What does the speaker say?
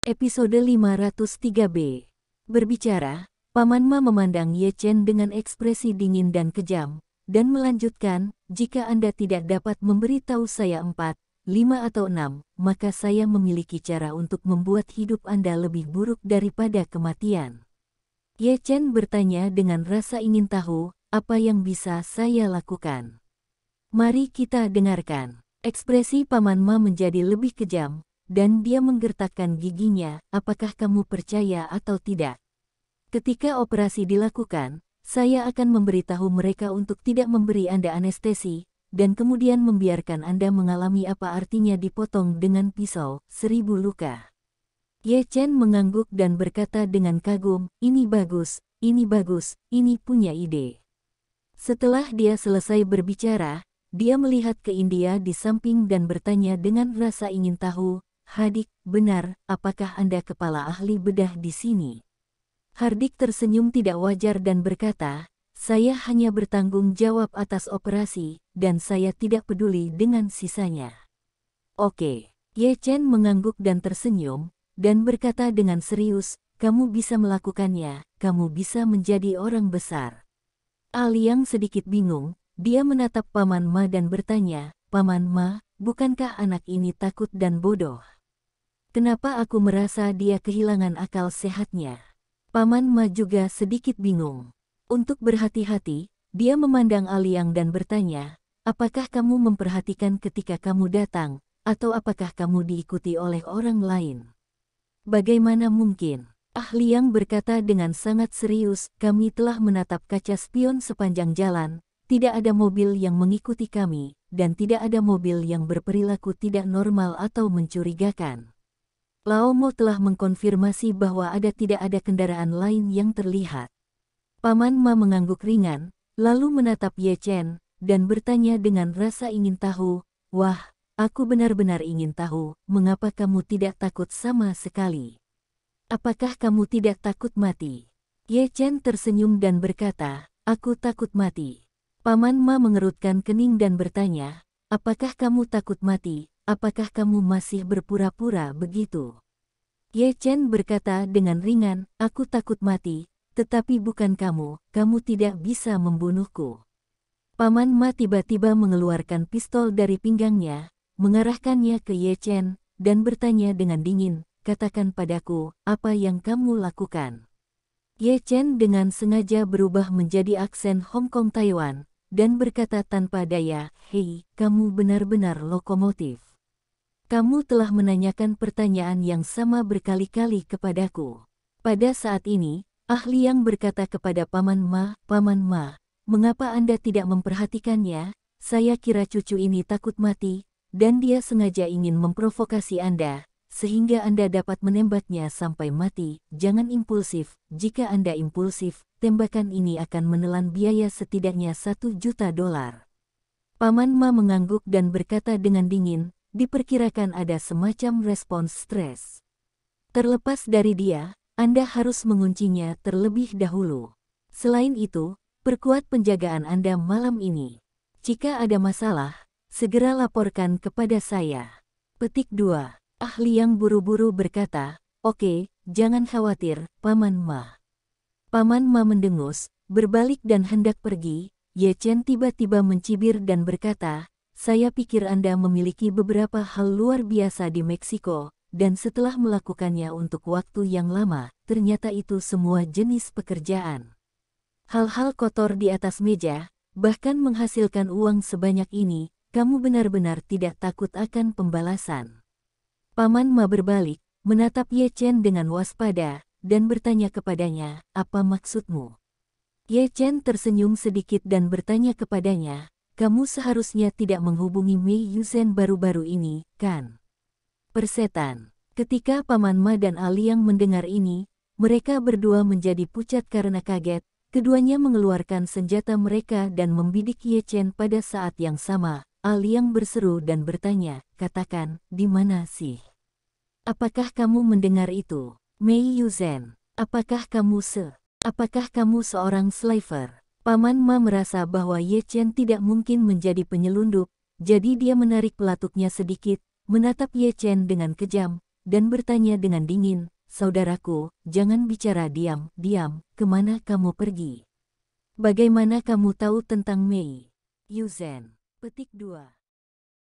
Episode 503b. Berbicara, Paman Ma memandang Ye Chen dengan ekspresi dingin dan kejam, dan melanjutkan, jika Anda tidak dapat memberitahu saya empat, lima atau enam, maka saya memiliki cara untuk membuat hidup Anda lebih buruk daripada kematian. Ye Chen bertanya dengan rasa ingin tahu, apa yang bisa saya lakukan. Mari kita dengarkan. Ekspresi Paman Ma menjadi lebih kejam, dan dia menggertakkan giginya, apakah kamu percaya atau tidak? Ketika operasi dilakukan, saya akan memberitahu mereka untuk tidak memberi Anda anestesi, dan kemudian membiarkan Anda mengalami apa artinya dipotong dengan pisau, seribu luka. Ye Chen mengangguk dan berkata dengan kagum, ini bagus, ini bagus, ini punya ide. Setelah dia selesai berbicara, dia melihat ke India di samping dan bertanya dengan rasa ingin tahu, Hardik, benar, apakah Anda kepala ahli bedah di sini? Hardik tersenyum tidak wajar dan berkata, saya hanya bertanggung jawab atas operasi, dan saya tidak peduli dengan sisanya. Oke, Ye Chen mengangguk dan tersenyum, dan berkata dengan serius, kamu bisa melakukannya, kamu bisa menjadi orang besar. Ali yang sedikit bingung, dia menatap Paman Ma dan bertanya, Paman Ma, bukankah anak ini takut dan bodoh? Kenapa aku merasa dia kehilangan akal sehatnya? Paman Ma juga sedikit bingung. Untuk berhati-hati, dia memandang Aliang dan bertanya, apakah kamu memperhatikan ketika kamu datang, atau apakah kamu diikuti oleh orang lain? Bagaimana mungkin? yang berkata dengan sangat serius, kami telah menatap kaca spion sepanjang jalan, tidak ada mobil yang mengikuti kami, dan tidak ada mobil yang berperilaku tidak normal atau mencurigakan. Laomo telah mengkonfirmasi bahwa ada tidak ada kendaraan lain yang terlihat. Paman Ma mengangguk ringan, lalu menatap Ye Chen, dan bertanya dengan rasa ingin tahu, Wah, aku benar-benar ingin tahu, mengapa kamu tidak takut sama sekali? Apakah kamu tidak takut mati? Ye Chen tersenyum dan berkata, Aku takut mati. Paman Ma mengerutkan kening dan bertanya, Apakah kamu takut mati? apakah kamu masih berpura-pura begitu? Ye Chen berkata dengan ringan, aku takut mati, tetapi bukan kamu, kamu tidak bisa membunuhku. Paman Ma tiba-tiba mengeluarkan pistol dari pinggangnya, mengarahkannya ke Ye Chen, dan bertanya dengan dingin, katakan padaku, apa yang kamu lakukan? Ye Chen dengan sengaja berubah menjadi aksen Hong Kong Taiwan, dan berkata tanpa daya, Hei, kamu benar-benar lokomotif. Kamu telah menanyakan pertanyaan yang sama berkali-kali kepadaku. Pada saat ini, ahli yang berkata kepada Paman Ma, Paman Ma, mengapa Anda tidak memperhatikannya? Saya kira cucu ini takut mati, dan dia sengaja ingin memprovokasi Anda, sehingga Anda dapat menembaknya sampai mati. Jangan impulsif, jika Anda impulsif, tembakan ini akan menelan biaya setidaknya satu juta dolar. Paman Ma mengangguk dan berkata dengan dingin, diperkirakan ada semacam respons stres. Terlepas dari dia, Anda harus menguncinya terlebih dahulu. Selain itu, perkuat penjagaan Anda malam ini. Jika ada masalah, segera laporkan kepada saya. Petik 2. Ahli yang buru-buru berkata, Oke, jangan khawatir, Paman Ma. Paman Ma mendengus, berbalik dan hendak pergi, Ye Chen tiba-tiba mencibir dan berkata, saya pikir Anda memiliki beberapa hal luar biasa di Meksiko, dan setelah melakukannya untuk waktu yang lama, ternyata itu semua jenis pekerjaan. Hal-hal kotor di atas meja, bahkan menghasilkan uang sebanyak ini, kamu benar-benar tidak takut akan pembalasan. Paman Ma berbalik, menatap Ye Chen dengan waspada, dan bertanya kepadanya, apa maksudmu? Ye Chen tersenyum sedikit dan bertanya kepadanya, kamu seharusnya tidak menghubungi Mei Yuzhen baru-baru ini, kan? Persetan. Ketika Paman Ma dan Ali yang mendengar ini, mereka berdua menjadi pucat karena kaget, keduanya mengeluarkan senjata mereka dan membidik Ye Chen pada saat yang sama. Ali yang berseru dan bertanya, katakan, di mana sih? Apakah kamu mendengar itu? Mei Yuzhen? apakah kamu se? Apakah kamu seorang slaver? Paman Ma merasa bahwa Ye Chen tidak mungkin menjadi penyelundup, jadi dia menarik pelatuknya sedikit, menatap Ye Chen dengan kejam, dan bertanya dengan dingin, Saudaraku, jangan bicara diam-diam, kemana kamu pergi? Bagaimana kamu tahu tentang Mei? Yuzen, petik 2.